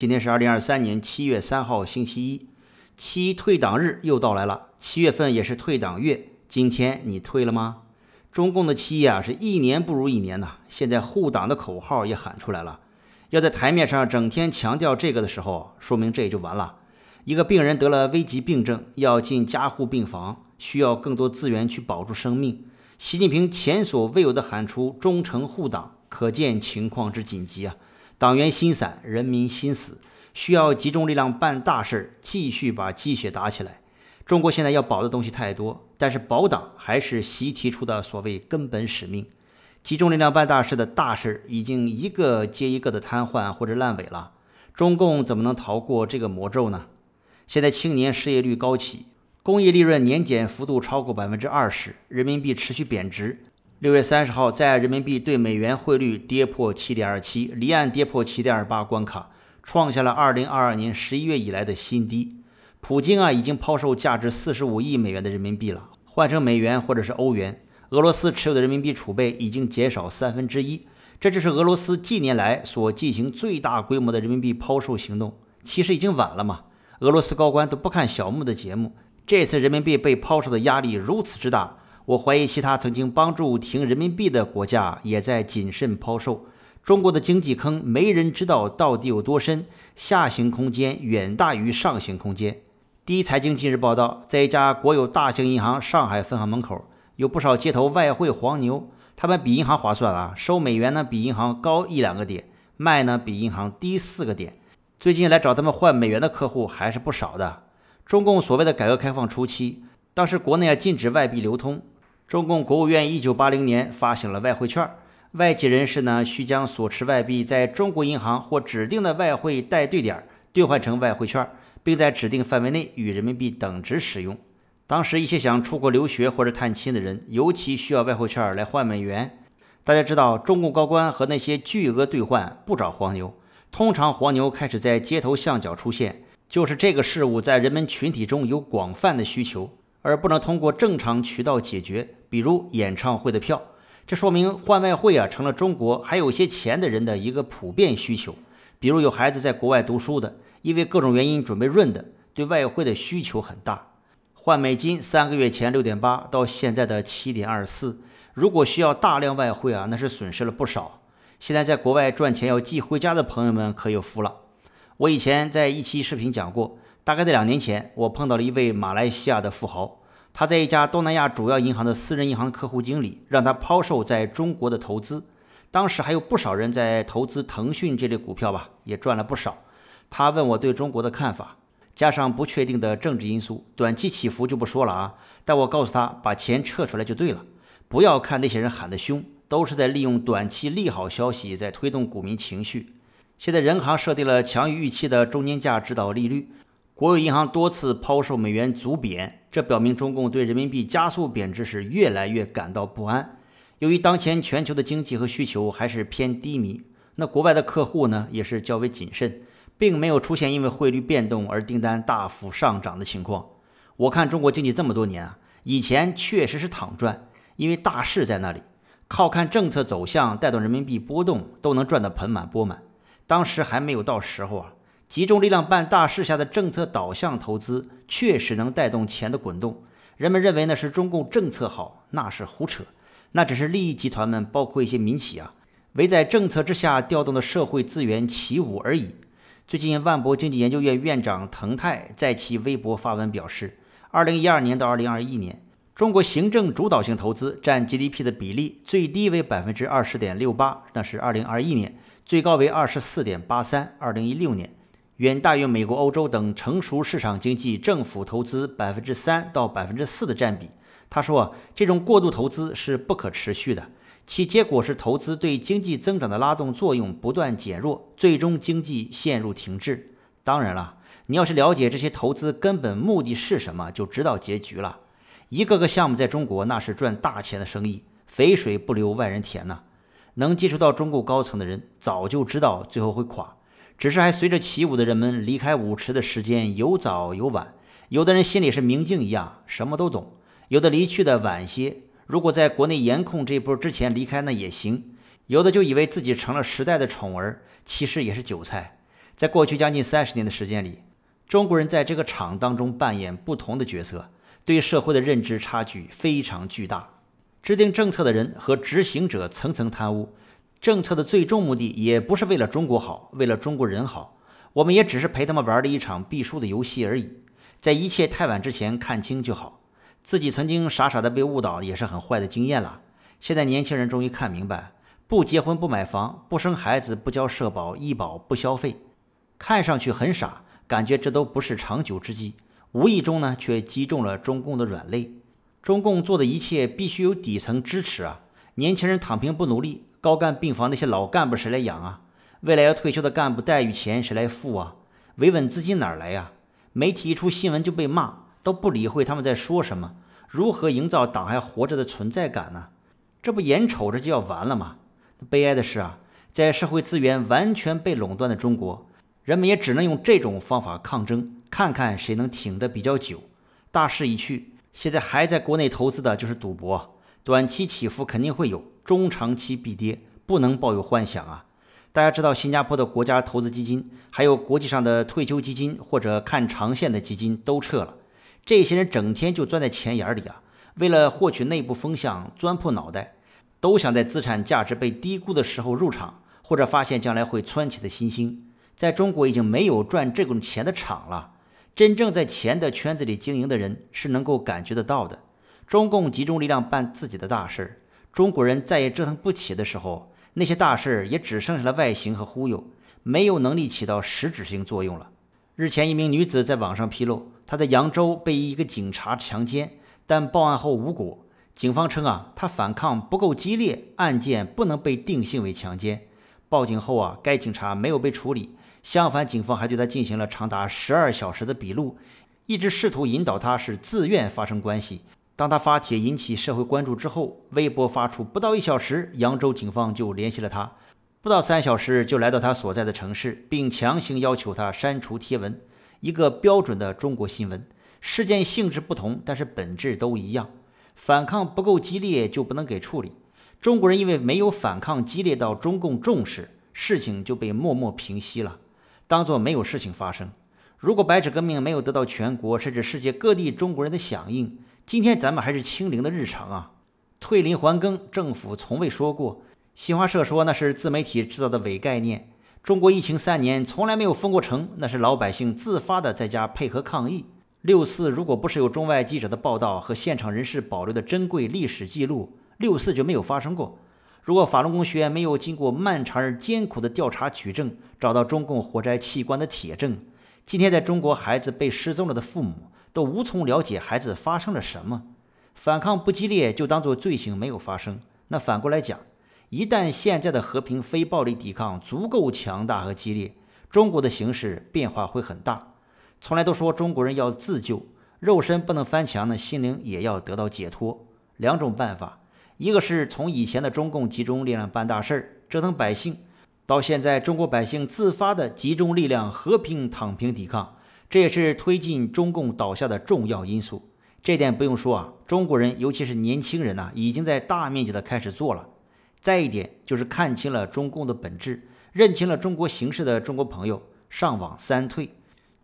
今天是二零二三年七月三号星期一，七退党日又到来了。七月份也是退党月。今天你退了吗？中共的七呀，是一年不如一年呐。现在护党的口号也喊出来了，要在台面上整天强调这个的时候，说明这也就完了。一个病人得了危急病症，要进加护病房，需要更多资源去保住生命。习近平前所未有的喊出忠诚护党，可见情况之紧急啊。党员心散，人民心死，需要集中力量办大事，继续把鸡血打起来。中国现在要保的东西太多，但是保党还是习提出的所谓根本使命。集中力量办大事的大事已经一个接一个的瘫痪或者烂尾了，中共怎么能逃过这个魔咒呢？现在青年失业率高企，工业利润年减幅度超过百分之二十，人民币持续贬值。六月三十号，在人民币对美元汇率跌破七点二七，离岸跌破七点二八关卡，创下了二零二二年十一月以来的新低。普京啊，已经抛售价值四十五亿美元的人民币了，换成美元或者是欧元，俄罗斯持有的人民币储备已经减少三分之一。这就是俄罗斯近年来所进行最大规模的人民币抛售行动。其实已经晚了嘛，俄罗斯高官都不看小木的节目，这次人民币被抛售的压力如此之大。我怀疑其他曾经帮助停人民币的国家也在谨慎抛售中国的经济坑，没人知道到底有多深，下行空间远大于上行空间。第一财经近日报道，在一家国有大型银行上海分行门口，有不少街头外汇黄牛，他们比银行划算啊，收美元呢比银行高一两个点，卖呢比银行低四个点。最近来找他们换美元的客户还是不少的。中共所谓的改革开放初期，当时国内啊禁止外币流通。中共国务院一九八零年发行了外汇券，外籍人士呢需将所持外币在中国银行或指定的外汇代兑点兑换成外汇券，并在指定范围内与人民币等值使用。当时，一些想出国留学或者探亲的人尤其需要外汇券来换美元。大家知道，中共高官和那些巨额兑换不找黄牛，通常黄牛开始在街头巷角出现，就是这个事物在人们群体中有广泛的需求。而不能通过正常渠道解决，比如演唱会的票，这说明换外汇啊成了中国还有些钱的人的一个普遍需求。比如有孩子在国外读书的，因为各种原因准备润的，对外汇的需求很大。换美金三个月前六点八到现在的七点二四，如果需要大量外汇啊，那是损失了不少。现在在国外赚钱要寄回家的朋友们可有福了。我以前在一期视频讲过。大概在两年前，我碰到了一位马来西亚的富豪，他在一家东南亚主要银行的私人银行客户经理，让他抛售在中国的投资。当时还有不少人在投资腾讯这类股票吧，也赚了不少。他问我对中国的看法，加上不确定的政治因素，短期起伏就不说了啊。但我告诉他，把钱撤出来就对了，不要看那些人喊得凶，都是在利用短期利好消息在推动股民情绪。现在人行设定了强于预期的中间价指导利率。国有银行多次抛售美元，足贬，这表明中共对人民币加速贬值是越来越感到不安。由于当前全球的经济和需求还是偏低迷，那国外的客户呢也是较为谨慎，并没有出现因为汇率变动而订单大幅上涨的情况。我看中国经济这么多年啊，以前确实是躺赚，因为大势在那里，靠看政策走向带动人民币波动都能赚得盆满钵满。当时还没有到时候啊。集中力量办大事下的政策导向投资，确实能带动钱的滚动。人们认为呢是中共政策好，那是胡扯，那只是利益集团们，包括一些民企啊，围在政策之下调动的社会资源起舞而已。最近，万博经济研究院院长滕泰在其微博发文表示，二零一二年到二零二一年，中国行政主导性投资占 GDP 的比例最低为百分之二十点六八，那是二零二一年，最高为二十四点八三，二零一六年。远大于美国、欧洲等成熟市场经济政府投资百分之三到百分之四的占比。他说：“这种过度投资是不可持续的，其结果是投资对经济增长的拉动作用不断减弱，最终经济陷入停滞。当然了，你要是了解这些投资根本目的是什么，就知道结局了。一个个项目在中国那是赚大钱的生意，肥水不流外人田呐。能接触到中共高层的人早就知道最后会垮。”只是还随着起舞的人们离开舞池的时间有早有晚，有的人心里是明镜一样，什么都懂；有的离去的晚些，如果在国内严控这波之前离开那也行；有的就以为自己成了时代的宠儿，其实也是韭菜。在过去将近三十年的时间里，中国人在这个场当中扮演不同的角色，对社会的认知差距非常巨大。制定政策的人和执行者层层贪污。政策的最终目的也不是为了中国好，为了中国人好，我们也只是陪他们玩了一场必输的游戏而已。在一切太晚之前看清就好，自己曾经傻傻的被误导也是很坏的经验了。现在年轻人终于看明白：不结婚、不买房、不生孩子、不交社保、医保、不消费，看上去很傻，感觉这都不是长久之计。无意中呢，却击中了中共的软肋。中共做的一切必须有底层支持啊！年轻人躺平不努力。高干病房那些老干部谁来养啊？未来要退休的干部待遇钱谁来付啊？维稳资金哪儿来呀？媒体一出新闻就被骂，都不理会他们在说什么。如何营造党还活着的存在感呢？这不眼瞅着就要完了吗？悲哀的是啊，在社会资源完全被垄断的中国，人们也只能用这种方法抗争，看看谁能挺得比较久。大势已去，现在还在国内投资的就是赌博，短期起伏肯定会有。中长期必跌，不能抱有幻想啊！大家知道，新加坡的国家投资基金，还有国际上的退休基金或者看长线的基金都撤了。这些人整天就钻在钱眼里啊，为了获取内部风向，钻破脑袋，都想在资产价值被低估的时候入场，或者发现将来会窜起的新星。在中国已经没有赚这种钱的场了。真正在钱的圈子里经营的人是能够感觉得到的。中共集中力量办自己的大事儿。中国人再也折腾不起的时候，那些大事也只剩下了外形和忽悠，没有能力起到实质性作用了。日前，一名女子在网上披露，她在扬州被一个警察强奸，但报案后无果。警方称啊，她反抗不够激烈，案件不能被定性为强奸。报警后啊，该警察没有被处理，相反，警方还对她进行了长达十二小时的笔录，一直试图引导她是自愿发生关系。当他发帖引起社会关注之后，微博发出不到一小时，扬州警方就联系了他；不到三小时就来到他所在的城市，并强行要求他删除贴文。一个标准的中国新闻，事件性质不同，但是本质都一样。反抗不够激烈，就不能给处理。中国人因为没有反抗激烈到中共重视，事情就被默默平息了，当做没有事情发生。如果白纸革命没有得到全国甚至世界各地中国人的响应，今天咱们还是清零的日常啊，退林还耕，政府从未说过。新华社说那是自媒体制造的伪概念。中国疫情三年从来没有封过城，那是老百姓自发的在家配合抗疫。六四如果不是有中外记者的报道和现场人士保留的珍贵历史记录，六四就没有发生过。如果法轮功学员没有经过漫长而艰苦的调查取证，找到中共火灾器官的铁证，今天在中国孩子被失踪了的父母。都无从了解孩子发生了什么，反抗不激烈就当做罪行没有发生。那反过来讲，一旦现在的和平非暴力抵抗足够强大和激烈，中国的形势变化会很大。从来都说中国人要自救，肉身不能翻墙呢，心灵也要得到解脱。两种办法，一个是从以前的中共集中力量办大事儿折腾百姓，到现在中国百姓自发的集中力量和平躺平抵抗。这也是推进中共倒下的重要因素，这点不用说啊。中国人，尤其是年轻人呐，已经在大面积的开始做了。再一点就是看清了中共的本质，认清了中国形势的中国朋友，上网三退，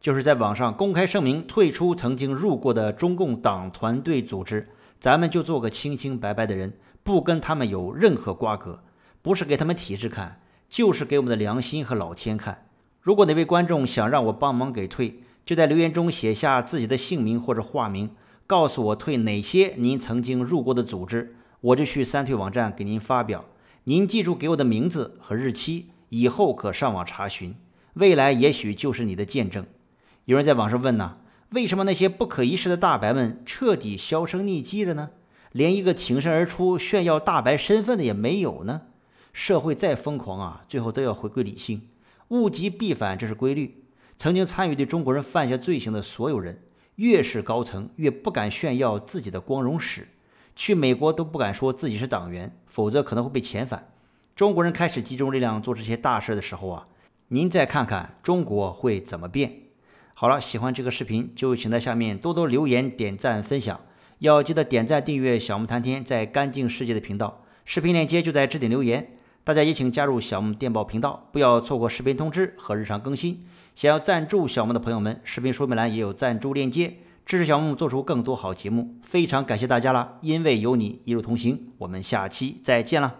就是在网上公开声明退出曾经入过的中共党团队组织。咱们就做个清清白白的人，不跟他们有任何瓜葛，不是给他们体制看，就是给我们的良心和老天看。如果哪位观众想让我帮忙给退，就在留言中写下自己的姓名或者化名，告诉我退哪些您曾经入过的组织，我就去三退网站给您发表。您记住给我的名字和日期，以后可上网查询。未来也许就是你的见证。有人在网上问呢，为什么那些不可一世的大白们彻底销声匿迹了呢？连一个挺身而出炫耀大白身份的也没有呢？社会再疯狂啊，最后都要回归理性，物极必反，这是规律。曾经参与对中国人犯下罪行的所有人，越是高层越不敢炫耀自己的光荣史，去美国都不敢说自己是党员，否则可能会被遣返。中国人开始集中力量做这些大事的时候啊，您再看看中国会怎么变。好了，喜欢这个视频就请在下面多多留言、点赞、分享，要记得点赞订阅小木谈天在干净世界的频道，视频链接就在置顶留言。大家也请加入小木电报频道，不要错过视频通知和日常更新。想要赞助小木的朋友们，视频说明栏也有赞助链接，支持小木做出更多好节目，非常感谢大家啦！因为有你一路同行，我们下期再见啦！